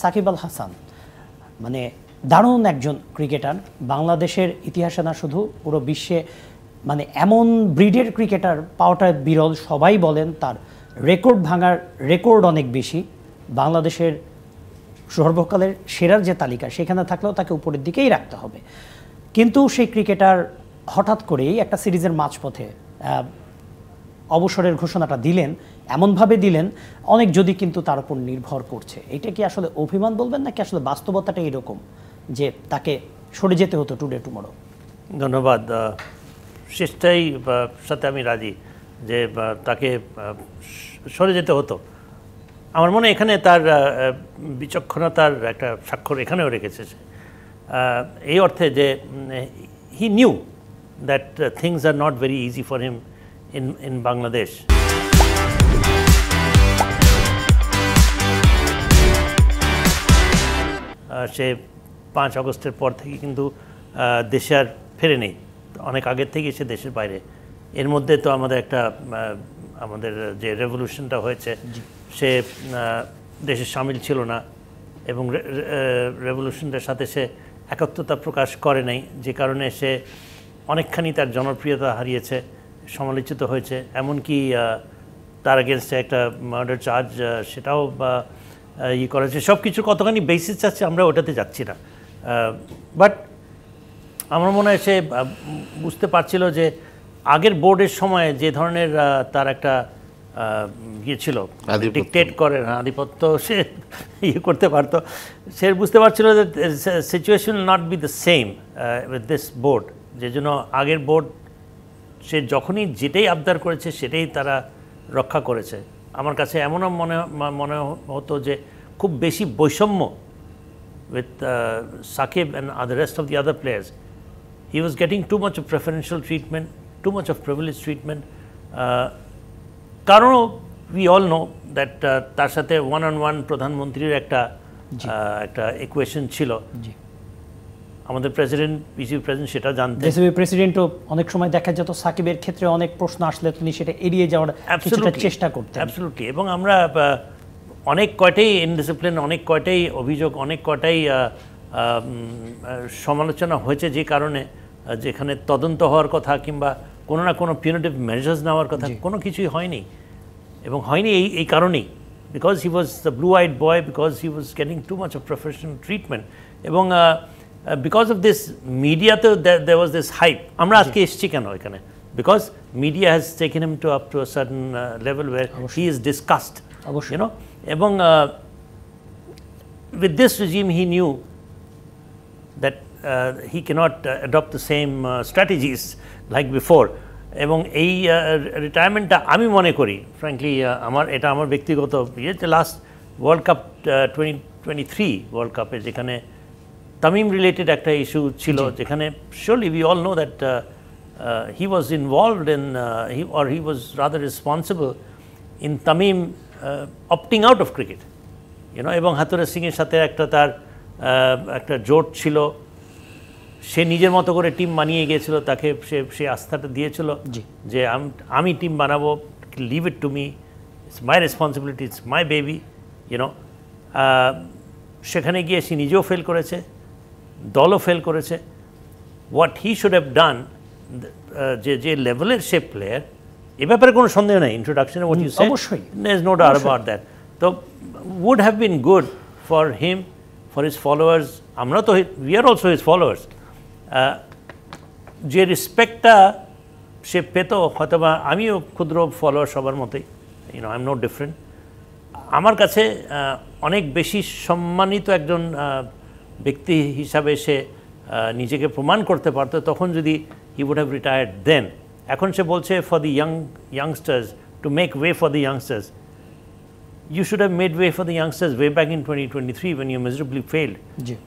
সাকিব আল হাসান মানে দারুণ একজন ক্রিকেটার বাংলাদেশের ইতিহাসে না শুধু পুরো বিশ্বে মানে এমন ব্রিডের ক্রিকেটার পাওয়াটা বিরল সবাই বলেন তার রেকর্ড ভাঙার রেকর্ড অনেক বেশি বাংলাদেশের সর্বকালের সেরার যে তালিকা সেখানে থাকলেও তাকে উপরের দিকেই রাখতে হবে কিন্তু সেই ক্রিকেটার হঠাৎ করেই একটা সিরিজের মাঝপথে অবসরের ঘোষণাটা দিলেন এমনভাবে দিলেন অনেক যদি কিন্তু তার উপর নির্ভর করছে এটা কি আসলে অভিমান বলবেন নাকি আসলে বাস্তবতাটা এরকম যে তাকে সরে যেতে হতো টুডে টুমোরো ধন্যবাদ শেষটাই সাথে আমি রাজি যে তাকে সরে যেতে হতো আমার মনে এখানে তার বিচক্ষণতার একটা স্বাক্ষর এখানেও রেখেছে সে এই অর্থে যে he knew that things are not very easy for him in, in Bangladesh. সে পাঁচ আগস্টের পর থেকে কিন্তু দেশে আর ফেরে নেই অনেক আগের থেকেই সে দেশের বাইরে এর মধ্যে তো আমাদের একটা আমাদের যে রেভলিউশনটা হয়েছে সে দেশে সামিল ছিল না এবং রেভলিউশনটার সাথে সে একাত্মতা প্রকাশ করে নাই যে কারণে সে অনেকখানি তার জনপ্রিয়তা হারিয়েছে সমালোচিত হয়েছে এমনকি তার আগেনস্টে একটা মার্ডার চার্জ সেটাও ই ইয়ে করা হয়েছে সব কিছুর কতখানি বেসিস আছে আমরা ওটাতে যাচ্ছি না বাট আমার মনে হয় সে বুঝতে পারছিল যে আগের বোর্ডের সময় যে ধরনের তার একটা ইয়ে ছিল ডিকটেট করে না হ্যাঁ, আধিপত্য সে ইয়ে করতে পারতো সে বুঝতে পারছিল যে situation not be the same with this board যে জন্য আগের বোর্ড সে যখনই যেটাই আবদার করেছে সেটাই তারা রক্ষা করেছে আমার কাছে এমনও মনে মনে হতো যে খুব বেশি বৈষম্য with Shakib and other rest of the other players he was getting too much of preferential treatment too much of privilege treatment কারণও উই অল নো দ্যাট তার সাথে ওয়ান অন ওয়ান প্রধানমন্ত্রীর একটা uh, একটা ইকুয়েশন ছিল আমাদের প্রেসিডেন্ট বিসিবি প্রেসিডেন্ট সেটা জানতেন বিসিবি প্রেসিডেন্টও অনেক সময় দেখা যেত সাকিবের ক্ষেত্রে অনেক প্রশ্ন আসলে তিনি সেটা এড়িয়ে যাওয়ার কিছুটা চেষ্টা করতেন অ্যাবসলুটলি এবং আমরা অনেক কয়টাই ইনডিসিপ্লিন অনেক কয়টাই অভিযোগ অনেক কয়টাই সমালোচনা হয়েছে যে কারণে যেখানে তদন্ত হওয়ার কথা কিংবা কোনো না কোনো পিউনিটিভ মেজার্স নেওয়ার কথা কোনো কিছুই হয়নি এবং হয়নি এই এই কারণেই because he was the blue eyed boy because he was getting too much of professional treatment এবং Uh, because of this media there, was this hype amra ajke eshchi keno ekhane because media has taken him to up to a certain uh, level where Abushu. he is discussed Abushu. you know ebong uh, with this regime he knew that he cannot adopt the same strategies like before এবং এই রিটায়ারমেন্টটা আমি মনে করি frankly amar এটা আমার ব্যক্তিগত ইয়ে যে last world cup twenty twenty three world কাপে যেখানে তামিম রিলেটেড একটা ইস্যু ছিল যেখানে surely we all know that he was involved in or he was rather responsible in Tamim opting out of cricket you know এবং হাতুরা সিংয়ের সাথে একটা তার uh, একটা জোট ছিল সে নিজের মতো করে টিম বানিয়ে গিয়েছিল তাকে সে সে আস্থাটা দিয়েছিল যে আমি টিম বানাবো leave it to me it's my responsibility it's my baby you know সেখানে গিয়ে সে নিজেও ফেল করেছে দলও ফেল করেছে what he should have done যে যে লেভেলের সে প্লেয়ার এ ব্যাপারে কোনো সন্দেহ নেই ইন্ট্রোডাকশনে অবশ্যই নো অ্যাবাউট দ্যাট তো would have been good for him, for his followers. আমরা তো we are also his followers. Uh, যে রেসপেক্টটা সে পেত হয়তো বা আমিও ক্ষুদ্র ফলোয়ার সবার মতোই you know I am no different আমার কাছে uh, অনেক বেশি সম্মানিত একজন uh, ব্যক্তি হিসাবে সে নিজেকে প্রমাণ করতে পারত তখন যদি he would have retired then এখন সে বলছে for the young youngsters to make way for the youngsters you should have made way for the youngsters way back in twenty twenty three when you failed. Failed